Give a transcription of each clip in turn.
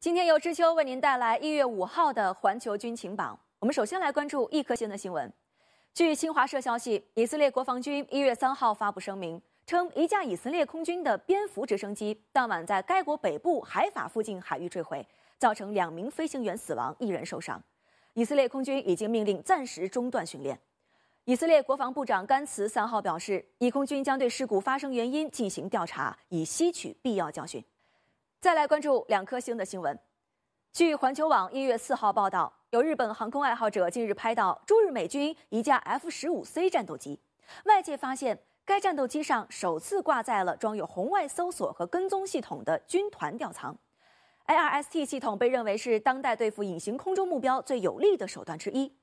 今天由知秋为您带来一月五号的环球军情榜。我们首先来关注一颗星的新闻。据新华社消息，以色列国防军一月三号发布声明称，一架以色列空军的蝙蝠直升机当晚在该国北部海法附近海域坠毁，造成两名飞行员死亡，一人受伤。以色列空军已经命令暂时中断训练。以色列国防部长甘茨三号表示，以空军将对事故发生原因进行调查，以吸取必要教训。再来关注两颗星的新闻。据环球网一月四号报道，有日本航空爱好者近日拍到驻日美军一架 F 十五 C 战斗机，外界发现该战斗机上首次挂在了装有红外搜索和跟踪系统的军团吊舱，IRST 系统被认为是当代对付隐形空中目标最有力的手段之一。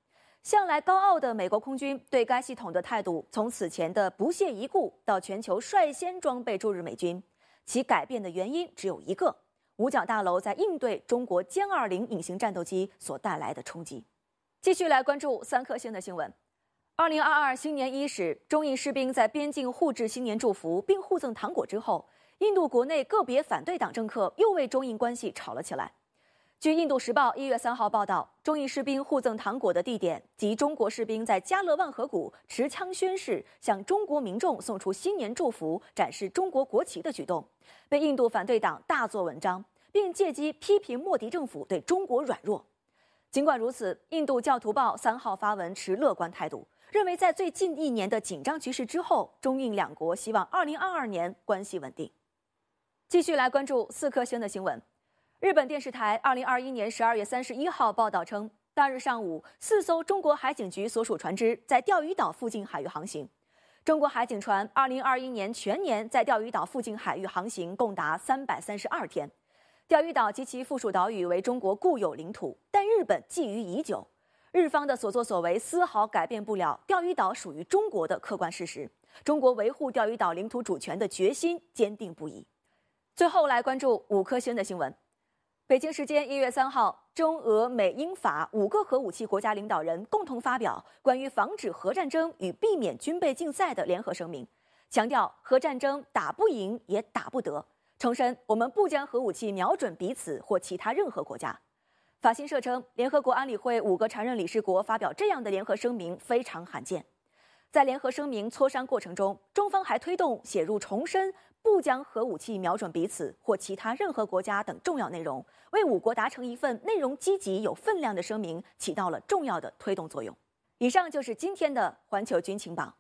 向来高傲的美国空军对该系统的态度，从此前的不屑一顾到全球率先装备驻日美军。其改变的原因只有一个：五角大楼在应对中国歼二零隐形战斗机所带来的冲击。继续来关注三颗星的新闻。二零二二新年伊始，中印士兵在边境互致新年祝福并互赠糖果之后，印度国内个别反对党政客又为中印关系吵了起来。据《印度时报》一月三号报道，中印士兵互赠糖果的地点及中国士兵在加勒万河谷持枪宣誓、向中国民众送出新年祝福、展示中国国旗的举动，被印度反对党大做文章，并借机批评莫迪政府对中国软弱。尽管如此，《印度教徒报》三号发文持乐观态度，认为在最近一年的紧张局势之后，中印两国希望二零二二年关系稳定。继续来关注四颗星的新闻。日本电视台二零二一年十二月三十一号报道称，当日上午，四艘中国海警局所属船只在钓鱼岛附近海域航行。中国海警船二零二一年全年在钓鱼岛附近海域航行共达三百三十二天。钓鱼岛及其附属岛屿为中国固有领土，但日本觊觎已久。日方的所作所为丝毫改变不了钓鱼岛属于中国的客观事实。中国维护钓鱼岛领土主权的决心坚定不移。最后来关注五颗星的新闻。北京时间一月三号，中俄美英法五个核武器国家领导人共同发表关于防止核战争与避免军备竞赛的联合声明，强调核战争打不赢也打不得，重申我们不将核武器瞄准彼此或其他任何国家。法新社称，联合国安理会五个常任理事国发表这样的联合声明非常罕见。在联合声明磋商过程中，中方还推动写入重申。不将核武器瞄准彼此或其他任何国家等重要内容，为五国达成一份内容积极有分量的声明起到了重要的推动作用。以上就是今天的环球军情榜。